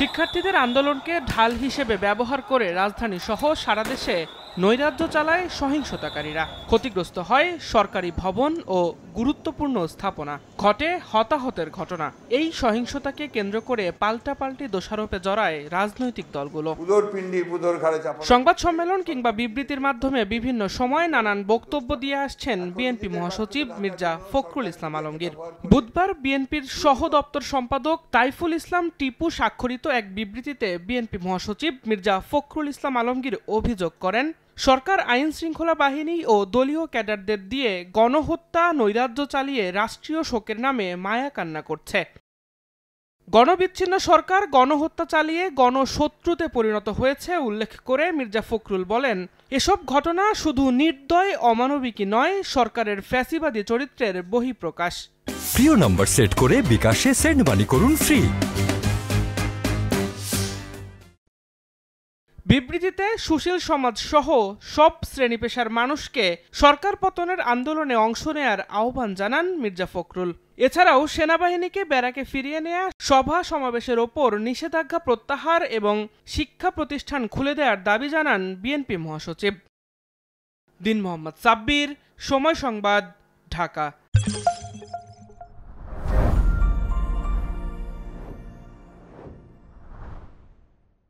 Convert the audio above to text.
শিক্ষার্থীদের আন্দোলনকে ঢাল হিসেবে ব্যবহার করে রাজধানী সহ সারা দেশে নৈরাজ্য চালায় সহিংসতাকারীরা ক্ষতিগ্রস্ত হয় সরকারি ভবন ও গুরুত্বপূর্ণ স্থাপনা ঘটে হতাহতের ঘটনা এই সহিংসতাকে কেন্দ্র করে পাল্টাপাল্টি দোষারোপে জড়ায় রাজনৈতিক দলগুলো সংবাদ সম্মেলন কিংবা বিবৃতির মাধ্যমে বিভিন্ন সময় নানান বক্তব্য দিয়ে আসছেন বিএনপি মহাসচিব মির্জা ফখরুল ইসলাম আলমগীর বুধবার বিএনপির সহ দপ্তর সম্পাদক তাইফুল ইসলাম টিপু স্বাক্ষরিত এক বিবৃতিতে বিএনপি মহাসচিব মির্জা ফখরুল ইসলাম আলমগীর অভিযোগ করেন সরকার আইন শৃঙ্খলা বাহিনী ও দলীয় ক্যাডারদের দিয়ে গণহত্যা নৈরাজ্য চালিয়ে রাষ্ট্রীয় শোকের নামে মায়া কান্না করছে গণবিচ্ছিন্ন সরকার গণহত্যা চালিয়ে গণশত্রুতে পরিণত হয়েছে উল্লেখ করে মির্জা ফখরুল বলেন এসব ঘটনা শুধু নির্দয় অমানবিকই নয় সরকারের ফ্যাসিবাদী চরিত্রের বহিঃপ্রকাশ প্রিয় নম্বর সেট করে বিকাশে সেন্ড মানি করুন ফ্রি বিবৃতিতে সুশীল সমাজ সহ সব শ্রেণী পেশার মানুষকে সরকার পতনের আন্দোলনে অংশ নেয়ার আহ্বান জানান মির্জা ফখরুল এছাড়াও সেনাবাহিনীকে ব্যারাকে ফিরিয়ে নেয়া সভা সমাবেশের ওপর নিষেধাজ্ঞা প্রত্যাহার এবং শিক্ষা প্রতিষ্ঠান খুলে দেওয়ার দাবি জানান বিএনপি মহাসচিব দিন মোহাম্মদ সাব্বির সময় সংবাদ ঢাকা